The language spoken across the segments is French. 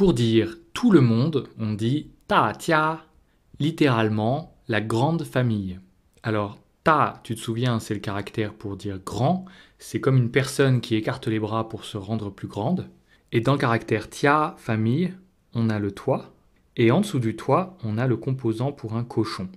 Pour dire tout le monde, on dit ta tia, littéralement la grande famille. Alors ta, tu te souviens, c'est le caractère pour dire grand, c'est comme une personne qui écarte les bras pour se rendre plus grande. Et dans le caractère tia, famille, on a le toit, et en dessous du toit, on a le composant pour un cochon.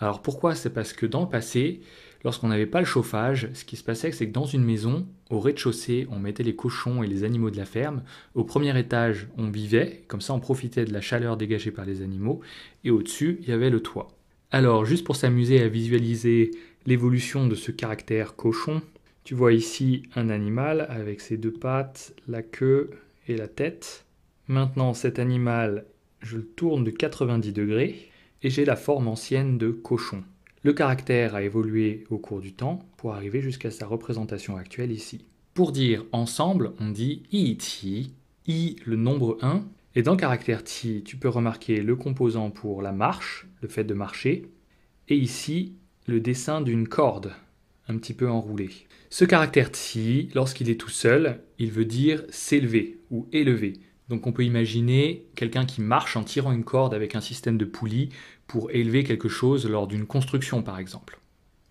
Alors pourquoi C'est parce que dans le passé, lorsqu'on n'avait pas le chauffage, ce qui se passait, c'est que dans une maison, au rez-de-chaussée, on mettait les cochons et les animaux de la ferme. Au premier étage, on vivait, comme ça on profitait de la chaleur dégagée par les animaux. Et au-dessus, il y avait le toit. Alors, juste pour s'amuser à visualiser l'évolution de ce caractère cochon, tu vois ici un animal avec ses deux pattes, la queue et la tête. Maintenant, cet animal, je le tourne de 90 degrés et j'ai la forme ancienne de cochon. Le caractère a évolué au cours du temps pour arriver jusqu'à sa représentation actuelle ici. Pour dire ensemble, on dit ti, i le nombre 1, et dans caractère ti, tu peux remarquer le composant pour la marche, le fait de marcher, et ici le dessin d'une corde, un petit peu enroulée. Ce caractère ti, lorsqu'il est tout seul, il veut dire s'élever ou élever. Donc on peut imaginer quelqu'un qui marche en tirant une corde avec un système de poulies pour élever quelque chose lors d'une construction par exemple.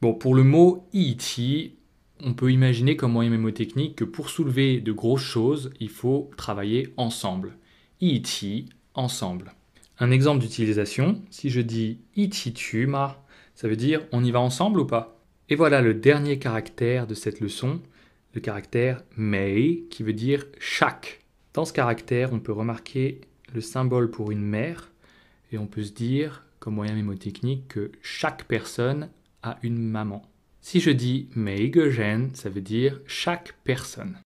Bon, pour le mot iti e », on peut imaginer comme moyen mémotechnique que pour soulever de grosses choses, il faut travailler ensemble. Iti e », ensemble. Un exemple d'utilisation, si je dis e tuma ça veut dire on y va ensemble ou pas Et voilà le dernier caractère de cette leçon, le caractère mei qui veut dire chaque. Dans ce caractère, on peut remarquer le symbole pour une mère et on peut se dire, comme moyen mémotechnique, que chaque personne a une maman. Si je dis Meigegen, ça veut dire chaque personne.